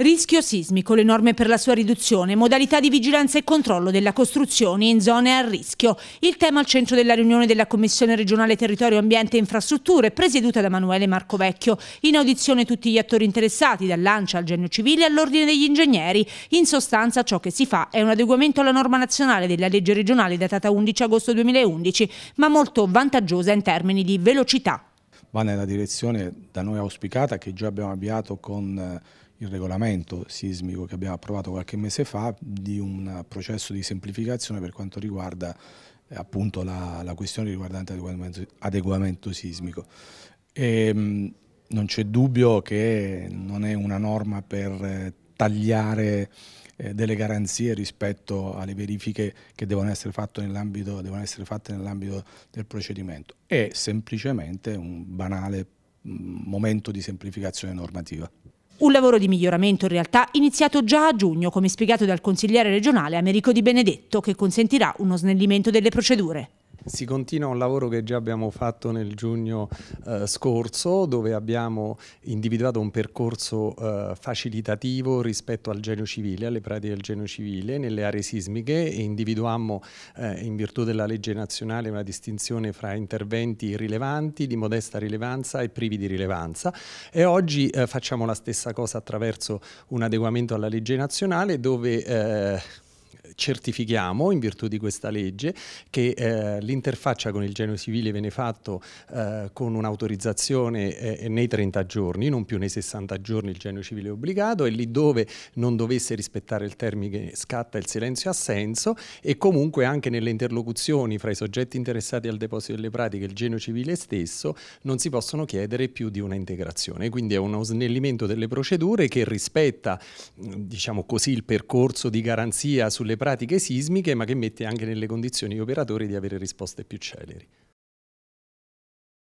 Rischio sismico, le norme per la sua riduzione, modalità di vigilanza e controllo della costruzione in zone a rischio. Il tema al centro della riunione della Commissione regionale Territorio, Ambiente e Infrastrutture, presieduta da Manuele Marco Vecchio. In audizione tutti gli attori interessati, dal dall'Ancia al Genio Civile all'Ordine degli Ingegneri. In sostanza ciò che si fa è un adeguamento alla norma nazionale della legge regionale datata 11 agosto 2011, ma molto vantaggiosa in termini di velocità va nella direzione da noi auspicata che già abbiamo avviato con eh, il regolamento sismico che abbiamo approvato qualche mese fa di un processo di semplificazione per quanto riguarda eh, appunto la, la questione riguardante adeguamento, adeguamento sismico. E, ehm, non c'è dubbio che non è una norma per eh, tagliare eh, delle garanzie rispetto alle verifiche che devono essere, devono essere fatte nell'ambito del procedimento. È semplicemente un banale mm, momento di semplificazione normativa. Un lavoro di miglioramento in realtà iniziato già a giugno, come spiegato dal consigliere regionale Americo Di Benedetto, che consentirà uno snellimento delle procedure. Si continua un lavoro che già abbiamo fatto nel giugno eh, scorso dove abbiamo individuato un percorso eh, facilitativo rispetto al genio civile, alle pratiche del genio civile nelle aree sismiche e individuammo eh, in virtù della legge nazionale una distinzione fra interventi rilevanti, di modesta rilevanza e privi di rilevanza e oggi eh, facciamo la stessa cosa attraverso un adeguamento alla legge nazionale dove eh, certifichiamo in virtù di questa legge che eh, l'interfaccia con il genio civile viene fatto eh, con un'autorizzazione eh, nei 30 giorni, non più nei 60 giorni il genio civile è obbligato e lì dove non dovesse rispettare il termine scatta il silenzio assenso e comunque anche nelle interlocuzioni fra i soggetti interessati al deposito delle pratiche e il genio civile stesso non si possono chiedere più di una integrazione, quindi è uno snellimento delle procedure che rispetta mm, diciamo così il percorso di garanzia sulle pratiche sismiche, ma che mette anche nelle condizioni gli operatori di avere risposte più celeri.